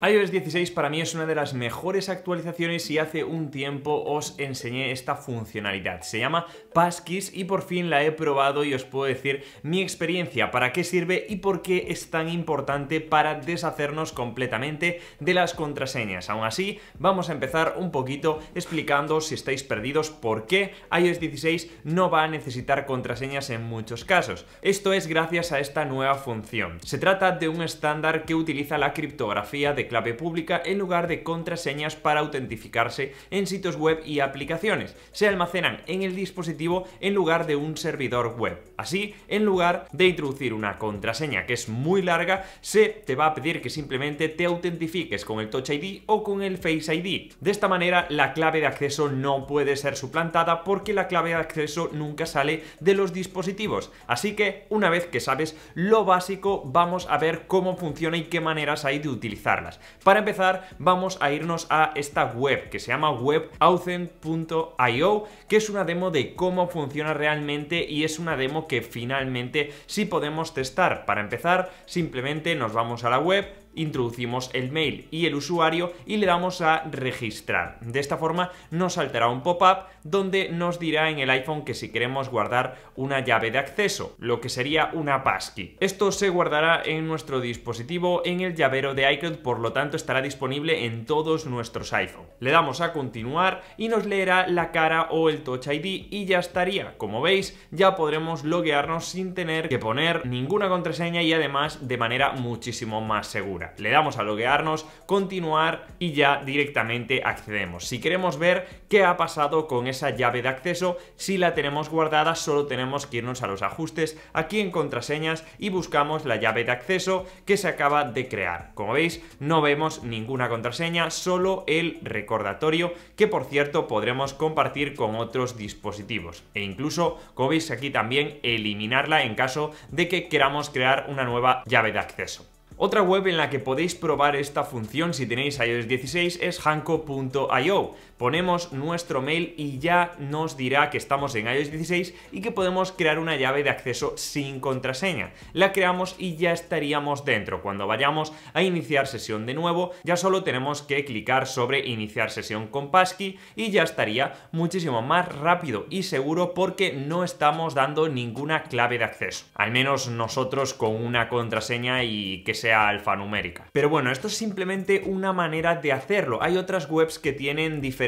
iOS 16 para mí es una de las mejores actualizaciones y hace un tiempo os enseñé esta funcionalidad. Se llama Passkeys y por fin la he probado y os puedo decir mi experiencia, para qué sirve y por qué es tan importante para deshacernos completamente de las contraseñas. Aún así, vamos a empezar un poquito explicando si estáis perdidos por qué iOS 16 no va a necesitar contraseñas en muchos casos. Esto es gracias a esta nueva función. Se trata de un estándar que utiliza la criptografía de clave pública en lugar de contraseñas para autentificarse en sitios web y aplicaciones. Se almacenan en el dispositivo en lugar de un servidor web. Así, en lugar de introducir una contraseña que es muy larga, se te va a pedir que simplemente te autentifiques con el Touch ID o con el Face ID. De esta manera, la clave de acceso no puede ser suplantada porque la clave de acceso nunca sale de los dispositivos. Así que, una vez que sabes lo básico, vamos a ver cómo funciona y qué maneras hay de utilizarlas. Para empezar, vamos a irnos a esta web que se llama webauthent.io, que es una demo de cómo funciona realmente y es una demo que finalmente sí podemos testar. Para empezar, simplemente nos vamos a la web, introducimos el mail y el usuario y le damos a registrar. De esta forma nos saltará un pop-up donde nos dirá en el iPhone que si queremos guardar una llave de acceso, lo que sería una passkey. Esto se guardará en nuestro dispositivo en el llavero de iCloud, por lo tanto estará disponible en todos nuestros iPhone. Le damos a continuar y nos leerá la cara o el Touch ID y ya estaría. Como veis, ya podremos loguearnos sin tener que poner ninguna contraseña y además de manera muchísimo más segura. Le damos a loguearnos, continuar y ya directamente accedemos. Si queremos ver qué ha pasado con esa llave de acceso, si la tenemos guardada solo tenemos que irnos a los ajustes, aquí en contraseñas y buscamos la llave de acceso que se acaba de crear. Como veis no vemos ninguna contraseña, solo el recordatorio que por cierto podremos compartir con otros dispositivos e incluso como veis aquí también eliminarla en caso de que queramos crear una nueva llave de acceso. Otra web en la que podéis probar esta función si tenéis iOS 16 es hanko.io ponemos nuestro mail y ya nos dirá que estamos en iOS 16 y que podemos crear una llave de acceso sin contraseña. La creamos y ya estaríamos dentro. Cuando vayamos a iniciar sesión de nuevo, ya solo tenemos que clicar sobre iniciar sesión con Passkey y ya estaría muchísimo más rápido y seguro porque no estamos dando ninguna clave de acceso. Al menos nosotros con una contraseña y que sea alfanumérica. Pero bueno, esto es simplemente una manera de hacerlo. Hay otras webs que tienen diferentes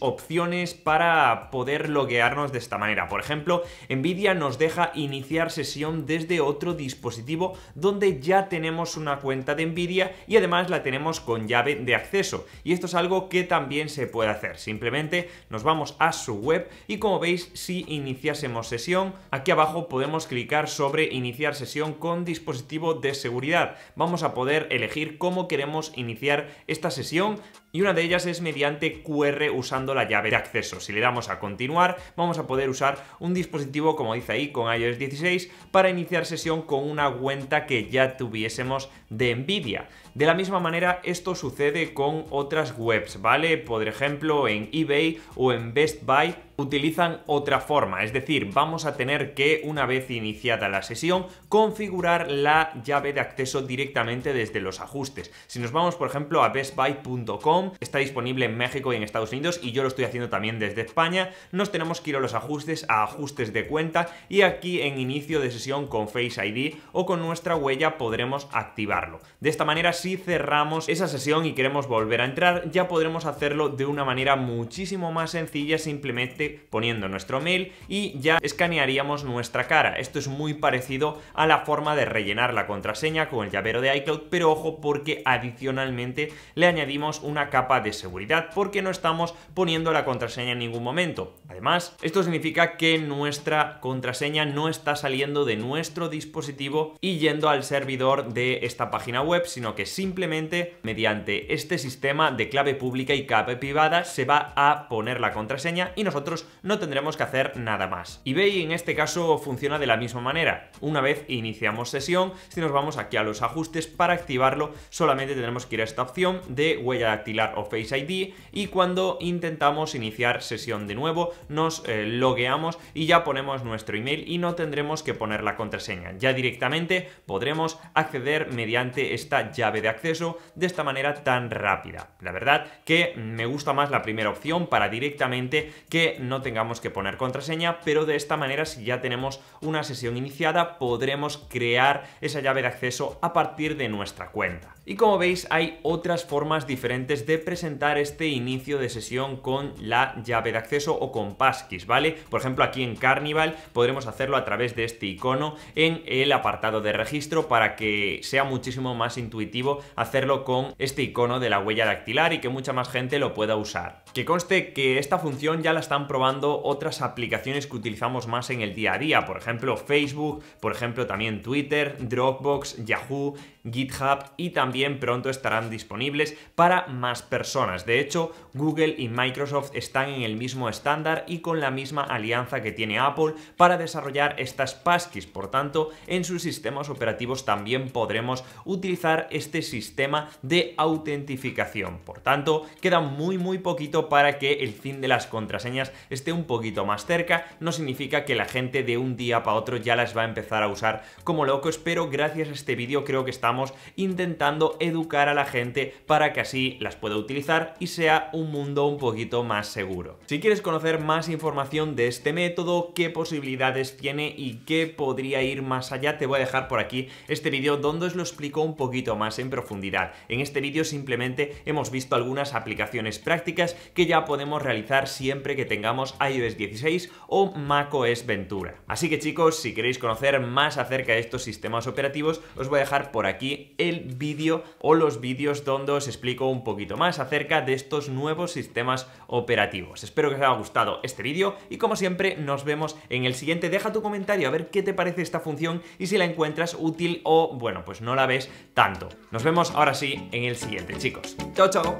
opciones para poder loguearnos de esta manera. Por ejemplo, Nvidia nos deja iniciar sesión desde otro dispositivo donde ya tenemos una cuenta de Nvidia y además la tenemos con llave de acceso. Y esto es algo que también se puede hacer. Simplemente nos vamos a su web y como veis, si iniciásemos sesión, aquí abajo podemos clicar sobre iniciar sesión con dispositivo de seguridad. Vamos a poder elegir cómo queremos iniciar esta sesión y una de ellas es mediante QR usando la llave de acceso. Si le damos a continuar, vamos a poder usar un dispositivo, como dice ahí, con iOS 16 para iniciar sesión con una cuenta que ya tuviésemos de Nvidia. De la misma manera, esto sucede con otras webs, ¿vale? Por ejemplo, en eBay o en Best Buy utilizan otra forma, es decir, vamos a tener que, una vez iniciada la sesión, configurar la llave de acceso directamente desde los ajustes. Si nos vamos, por ejemplo, a bestbuy.com, está disponible en México y en Estados Unidos, y yo lo estoy haciendo también desde España, nos tenemos que ir a los ajustes, a ajustes de cuenta, y aquí en inicio de sesión con Face ID o con nuestra huella podremos activarlo. De esta manera, si si cerramos esa sesión y queremos volver a entrar, ya podremos hacerlo de una manera muchísimo más sencilla simplemente poniendo nuestro mail y ya escanearíamos nuestra cara. Esto es muy parecido a la forma de rellenar la contraseña con el llavero de iCloud, pero ojo porque adicionalmente le añadimos una capa de seguridad porque no estamos poniendo la contraseña en ningún momento. Además, esto significa que nuestra contraseña no está saliendo de nuestro dispositivo y yendo al servidor de esta página web, sino que simplemente mediante este sistema de clave pública y clave privada se va a poner la contraseña y nosotros no tendremos que hacer nada más. y eBay en este caso funciona de la misma manera. Una vez iniciamos sesión, si nos vamos aquí a los ajustes para activarlo, solamente tenemos que ir a esta opción de huella dactilar o Face ID y cuando intentamos iniciar sesión de nuevo, nos eh, logueamos y ya ponemos nuestro email y no tendremos que poner la contraseña. Ya directamente podremos acceder mediante esta llave de acceso de esta manera tan rápida. La verdad que me gusta más la primera opción para directamente que no tengamos que poner contraseña, pero de esta manera si ya tenemos una sesión iniciada podremos crear esa llave de acceso a partir de nuestra cuenta. Y como veis hay otras formas diferentes de presentar este inicio de sesión con la llave de acceso o con passkeys, ¿vale? Por ejemplo aquí en Carnival podremos hacerlo a través de este icono en el apartado de registro para que sea muchísimo más intuitivo hacerlo con este icono de la huella dactilar y que mucha más gente lo pueda usar. Que conste que esta función ya la están probando otras aplicaciones que utilizamos más en el día a día, por ejemplo Facebook, por ejemplo también Twitter, Dropbox, Yahoo, GitHub y también pronto estarán disponibles para más personas. De hecho, Google y Microsoft están en el mismo estándar y con la misma alianza que tiene Apple para desarrollar estas passkeys. Por tanto, en sus sistemas operativos también podremos utilizar este este sistema de autentificación. Por tanto, queda muy muy poquito para que el fin de las contraseñas esté un poquito más cerca. No significa que la gente de un día para otro ya las va a empezar a usar como locos, pero gracias a este vídeo creo que estamos intentando educar a la gente para que así las pueda utilizar y sea un mundo un poquito más seguro. Si quieres conocer más información de este método, qué posibilidades tiene y qué podría ir más allá, te voy a dejar por aquí este vídeo donde os lo explico un poquito más en profundidad. En este vídeo simplemente hemos visto algunas aplicaciones prácticas que ya podemos realizar siempre que tengamos iOS 16 o macOS Ventura. Así que chicos, si queréis conocer más acerca de estos sistemas operativos, os voy a dejar por aquí el vídeo o los vídeos donde os explico un poquito más acerca de estos nuevos sistemas operativos. Espero que os haya gustado este vídeo y como siempre nos vemos en el siguiente. Deja tu comentario a ver qué te parece esta función y si la encuentras útil o, bueno, pues no la ves tanto. Nos vemos ahora sí en el siguiente, chicos. Chao, chao.